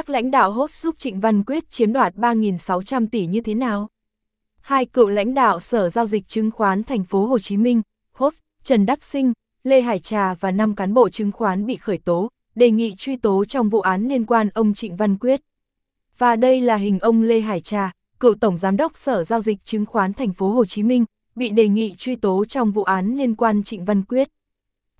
các lãnh đạo hốt giúp Trịnh Văn Quyết chiếm đoạt 3.600 tỷ như thế nào? Hai cựu lãnh đạo Sở Giao dịch Chứng khoán Thành phố Hồ Chí Minh, Hốt, Trần Đắc Sinh, Lê Hải Trà và 5 cán bộ chứng khoán bị khởi tố, đề nghị truy tố trong vụ án liên quan ông Trịnh Văn Quyết. Và đây là hình ông Lê Hải Trà, cựu Tổng Giám đốc Sở Giao dịch Chứng khoán Thành phố Hồ Chí Minh, bị đề nghị truy tố trong vụ án liên quan Trịnh Văn Quyết.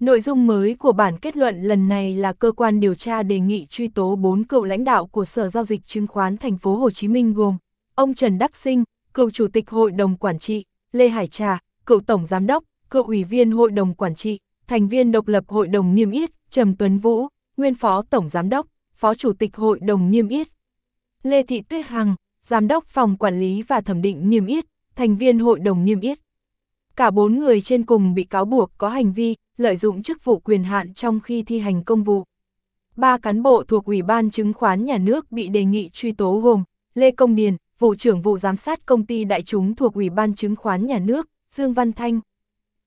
Nội dung mới của bản kết luận lần này là cơ quan điều tra đề nghị truy tố 4 cựu lãnh đạo của Sở Giao dịch Chứng khoán Thành phố Hồ Chí Minh gồm ông Trần Đắc Sinh, cựu Chủ tịch Hội đồng Quản trị, Lê Hải Trà, cựu Tổng Giám đốc, cựu Ủy viên Hội đồng Quản trị, thành viên độc lập Hội đồng Niêm Yết, Trầm Tuấn Vũ, nguyên Phó Tổng Giám đốc, Phó Chủ tịch Hội đồng Niêm Yết, Lê Thị Tuyết Hằng, Giám đốc Phòng Quản lý và Thẩm định Niêm Yết, thành viên Hội đồng Niêm Yết. Cả bốn người trên cùng bị cáo buộc có hành vi lợi dụng chức vụ quyền hạn trong khi thi hành công vụ. Ba cán bộ thuộc Ủy ban Chứng khoán Nhà nước bị đề nghị truy tố gồm Lê Công Điền, vụ trưởng vụ giám sát công ty đại chúng thuộc Ủy ban Chứng khoán Nhà nước, Dương Văn Thanh.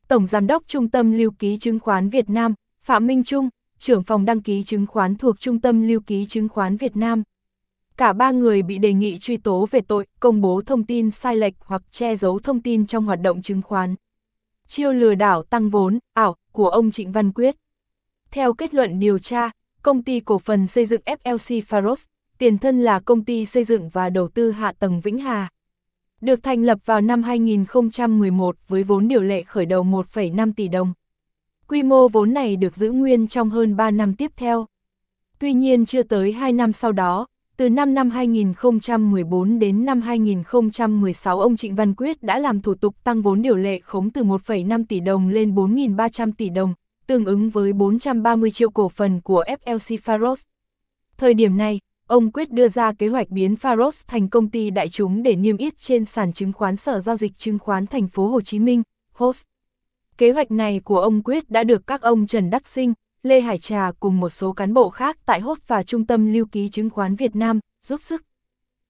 Tổng Giám đốc Trung tâm Lưu ký Chứng khoán Việt Nam, Phạm Minh Trung, trưởng phòng đăng ký chứng khoán thuộc Trung tâm Lưu ký Chứng khoán Việt Nam. Cả ba người bị đề nghị truy tố về tội công bố thông tin sai lệch hoặc che giấu thông tin trong hoạt động chứng khoán chiêu lừa đảo tăng vốn, ảo, của ông Trịnh Văn Quyết. Theo kết luận điều tra, công ty cổ phần xây dựng FLC Faros, tiền thân là công ty xây dựng và đầu tư hạ tầng Vĩnh Hà. Được thành lập vào năm 2011 với vốn điều lệ khởi đầu 1,5 tỷ đồng. Quy mô vốn này được giữ nguyên trong hơn 3 năm tiếp theo. Tuy nhiên chưa tới 2 năm sau đó, từ năm năm 2014 đến năm 2016 ông Trịnh Văn Quyết đã làm thủ tục tăng vốn điều lệ khống từ 1,5 tỷ đồng lên 4.300 tỷ đồng, tương ứng với 430 triệu cổ phần của FLC Faros. Thời điểm này, ông Quyết đưa ra kế hoạch biến Faros thành công ty đại chúng để niêm yết trên sàn chứng khoán Sở Giao dịch Chứng khoán Thành phố Hồ Chí Minh, HOSE. Kế hoạch này của ông Quyết đã được các ông Trần Đắc Sinh, Lê Hải Trà cùng một số cán bộ khác tại Hốt và trung tâm lưu ký chứng khoán Việt Nam giúp sức.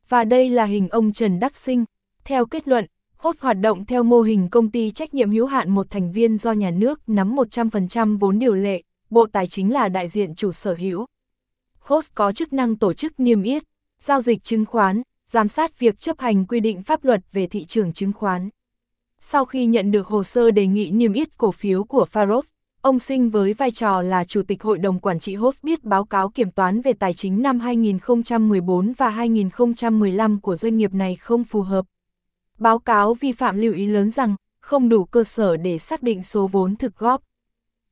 Và đây là hình ông Trần Đắc Sinh. Theo kết luận, Hốt hoạt động theo mô hình công ty trách nhiệm hữu hạn một thành viên do nhà nước nắm 100% vốn điều lệ, Bộ Tài chính là đại diện chủ sở hữu. Host có chức năng tổ chức niêm yết, giao dịch chứng khoán, giám sát việc chấp hành quy định pháp luật về thị trường chứng khoán. Sau khi nhận được hồ sơ đề nghị niêm yết cổ phiếu của Faros, Ông Sinh với vai trò là Chủ tịch Hội đồng Quản trị Host biết báo cáo kiểm toán về tài chính năm 2014 và 2015 của doanh nghiệp này không phù hợp. Báo cáo vi phạm lưu ý lớn rằng không đủ cơ sở để xác định số vốn thực góp.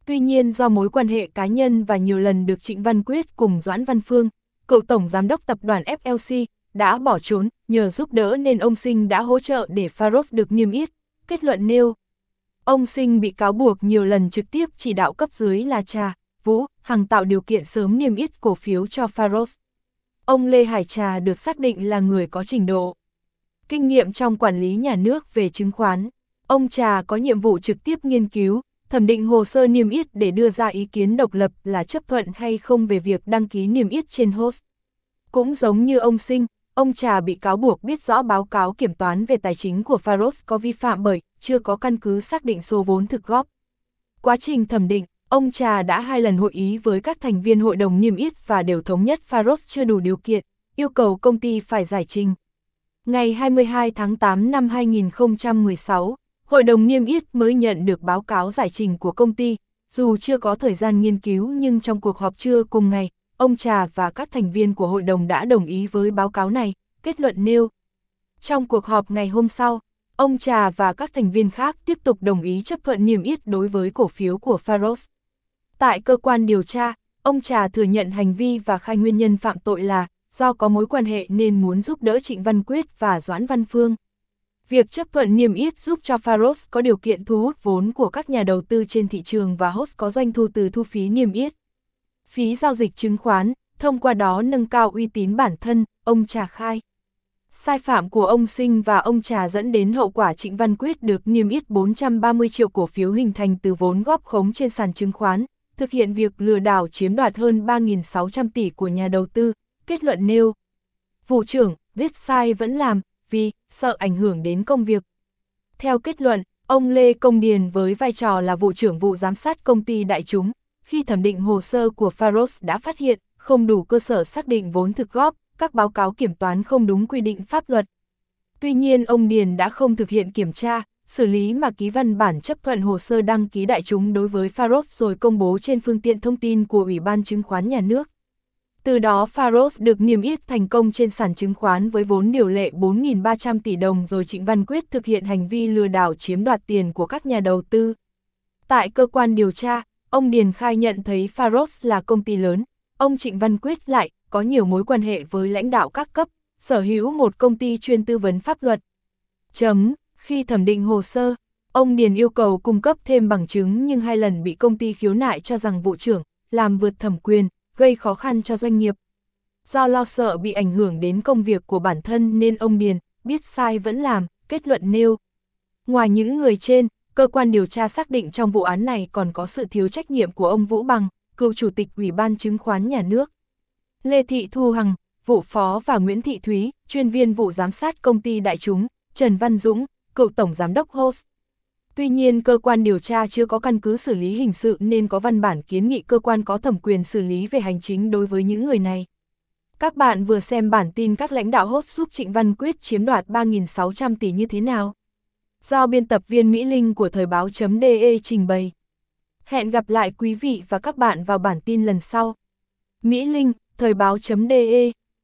Tuy nhiên do mối quan hệ cá nhân và nhiều lần được Trịnh Văn Quyết cùng Doãn Văn Phương, cựu tổng giám đốc tập đoàn FLC, đã bỏ trốn, nhờ giúp đỡ nên ông Sinh đã hỗ trợ để Faros được niêm yết. Kết luận nêu, Ông Sinh bị cáo buộc nhiều lần trực tiếp chỉ đạo cấp dưới là Cha, Vũ, Hằng tạo điều kiện sớm niêm yết cổ phiếu cho Faros. Ông Lê Hải Trà được xác định là người có trình độ, kinh nghiệm trong quản lý nhà nước về chứng khoán. Ông Trà có nhiệm vụ trực tiếp nghiên cứu, thẩm định hồ sơ niêm yết để đưa ra ý kiến độc lập là chấp thuận hay không về việc đăng ký niêm yết trên host. Cũng giống như ông Sinh, ông Trà bị cáo buộc biết rõ báo cáo kiểm toán về tài chính của Faros có vi phạm bởi chưa có căn cứ xác định số vốn thực góp. Quá trình thẩm định, ông Trà đã hai lần hội ý với các thành viên hội đồng niêm yết và đều thống nhất Faros chưa đủ điều kiện, yêu cầu công ty phải giải trình. Ngày 22 tháng 8 năm 2016, Hội đồng niêm yết mới nhận được báo cáo giải trình của công ty, dù chưa có thời gian nghiên cứu nhưng trong cuộc họp trưa cùng ngày, ông Trà và các thành viên của hội đồng đã đồng ý với báo cáo này, kết luận nêu. Trong cuộc họp ngày hôm sau, Ông Trà và các thành viên khác tiếp tục đồng ý chấp thuận niêm yết đối với cổ phiếu của Faros. Tại cơ quan điều tra, ông Trà thừa nhận hành vi và khai nguyên nhân phạm tội là do có mối quan hệ nên muốn giúp đỡ Trịnh Văn Quyết và Doãn Văn Phương. Việc chấp thuận niêm yết giúp cho Faros có điều kiện thu hút vốn của các nhà đầu tư trên thị trường và host có doanh thu từ thu phí niêm yết. Phí giao dịch chứng khoán, thông qua đó nâng cao uy tín bản thân, ông Trà khai. Sai phạm của ông Sinh và ông Trà dẫn đến hậu quả Trịnh Văn Quyết được niêm yết 430 triệu cổ phiếu hình thành từ vốn góp khống trên sàn chứng khoán, thực hiện việc lừa đảo chiếm đoạt hơn 3.600 tỷ của nhà đầu tư, kết luận nêu. Vụ trưởng, viết sai vẫn làm, vì sợ ảnh hưởng đến công việc. Theo kết luận, ông Lê Công Điền với vai trò là vụ trưởng vụ giám sát công ty đại chúng, khi thẩm định hồ sơ của Faros đã phát hiện không đủ cơ sở xác định vốn thực góp, các báo cáo kiểm toán không đúng quy định pháp luật. Tuy nhiên ông Điền đã không thực hiện kiểm tra, xử lý mà ký văn bản chấp thuận hồ sơ đăng ký đại chúng đối với Faros rồi công bố trên phương tiện thông tin của Ủy ban Chứng khoán Nhà nước. Từ đó Faros được niêm yết thành công trên sàn chứng khoán với vốn điều lệ 4.300 tỷ đồng rồi Trịnh Văn Quyết thực hiện hành vi lừa đảo chiếm đoạt tiền của các nhà đầu tư. Tại cơ quan điều tra, ông Điền khai nhận thấy Faros là công ty lớn, ông Trịnh Văn Quyết lại có nhiều mối quan hệ với lãnh đạo các cấp, sở hữu một công ty chuyên tư vấn pháp luật. Chấm, khi thẩm định hồ sơ, ông Điền yêu cầu cung cấp thêm bằng chứng nhưng hai lần bị công ty khiếu nại cho rằng vụ trưởng làm vượt thẩm quyền, gây khó khăn cho doanh nghiệp. Do lo sợ bị ảnh hưởng đến công việc của bản thân nên ông Điền biết sai vẫn làm, kết luận nêu. Ngoài những người trên, cơ quan điều tra xác định trong vụ án này còn có sự thiếu trách nhiệm của ông Vũ Bằng, cựu chủ tịch Ủy ban chứng khoán nhà nước. Lê Thị Thu Hằng, vụ phó và Nguyễn Thị Thúy, chuyên viên vụ giám sát công ty đại chúng, Trần Văn Dũng, cựu tổng giám đốc Host. Tuy nhiên, cơ quan điều tra chưa có căn cứ xử lý hình sự nên có văn bản kiến nghị cơ quan có thẩm quyền xử lý về hành chính đối với những người này. Các bạn vừa xem bản tin các lãnh đạo Host giúp Trịnh Văn Quyết chiếm đoạt 3.600 tỷ như thế nào. Do biên tập viên Mỹ Linh của Thời báo.de trình bày. Hẹn gặp lại quý vị và các bạn vào bản tin lần sau. Mỹ Linh Thời báo.de